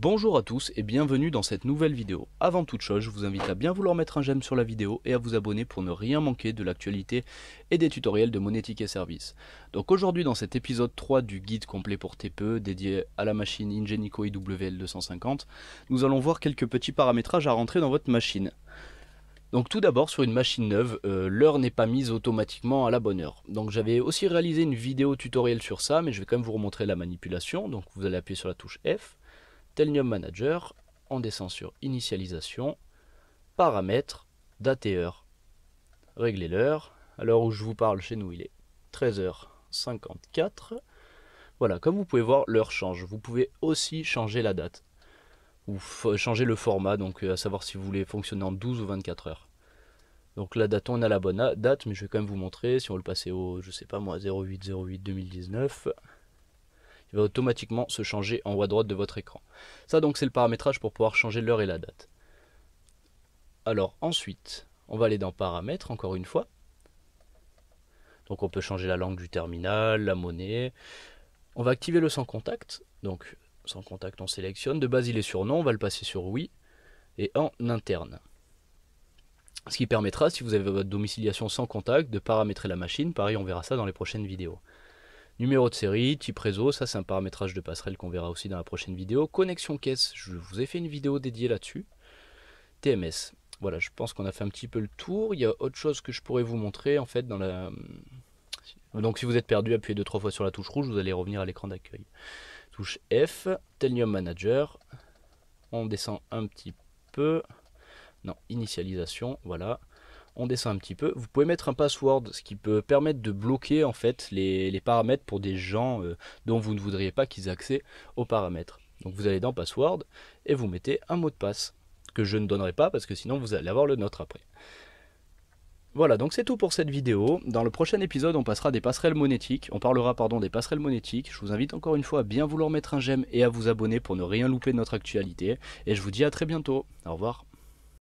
Bonjour à tous et bienvenue dans cette nouvelle vidéo. Avant toute chose, je vous invite à bien vouloir mettre un j'aime sur la vidéo et à vous abonner pour ne rien manquer de l'actualité et des tutoriels de monétique et Service. Donc aujourd'hui dans cet épisode 3 du guide complet pour TPE dédié à la machine Ingenico IWL250, nous allons voir quelques petits paramétrages à rentrer dans votre machine. Donc tout d'abord sur une machine neuve, euh, l'heure n'est pas mise automatiquement à la bonne heure. Donc j'avais aussi réalisé une vidéo tutoriel sur ça, mais je vais quand même vous remontrer la manipulation. Donc vous allez appuyer sur la touche F. Telnium Manager, on descend sur Initialisation, Paramètres, Date et Heure. Réglez l'heure. À l'heure où je vous parle, chez nous, il est 13h54. Voilà, comme vous pouvez voir, l'heure change. Vous pouvez aussi changer la date ou changer le format, donc euh, à savoir si vous voulez fonctionner en 12 ou 24 heures. Donc la date, on a la bonne date, mais je vais quand même vous montrer si on le passait au, je sais pas moi, 2019 il va automatiquement se changer en haut à droite de votre écran. Ça donc c'est le paramétrage pour pouvoir changer l'heure et la date. Alors ensuite, on va aller dans paramètres encore une fois. Donc on peut changer la langue du terminal, la monnaie. On va activer le sans contact. Donc sans contact on sélectionne. De base il est sur non, on va le passer sur oui et en interne. Ce qui permettra, si vous avez votre domiciliation sans contact, de paramétrer la machine. Pareil, on verra ça dans les prochaines vidéos. Numéro de série, type réseau, ça c'est un paramétrage de passerelle qu'on verra aussi dans la prochaine vidéo. Connexion caisse, je vous ai fait une vidéo dédiée là-dessus. TMS. Voilà, je pense qu'on a fait un petit peu le tour. Il y a autre chose que je pourrais vous montrer en fait dans la... Euh, donc si vous êtes perdu, appuyez deux trois fois sur la touche rouge, vous allez revenir à l'écran d'accueil. Touche F, Telnium Manager. On descend un petit peu. Non, initialisation, voilà on descend un petit peu. Vous pouvez mettre un password, ce qui peut permettre de bloquer en fait les, paramètres pour des gens euh, dont vous ne voudriez pas qu'ils aient accès aux paramètres. Donc vous allez dans password et vous mettez un mot de passe que je ne donnerai pas parce que sinon vous allez avoir le nôtre après. Voilà, donc c'est tout pour cette vidéo. Dans le prochain épisode, on passera des passerelles monétiques. On parlera pardon des passerelles monétiques. Je vous invite encore une fois à bien vouloir mettre un j'aime et à vous abonner pour ne rien louper de notre actualité. Et je vous dis à très bientôt. Au revoir.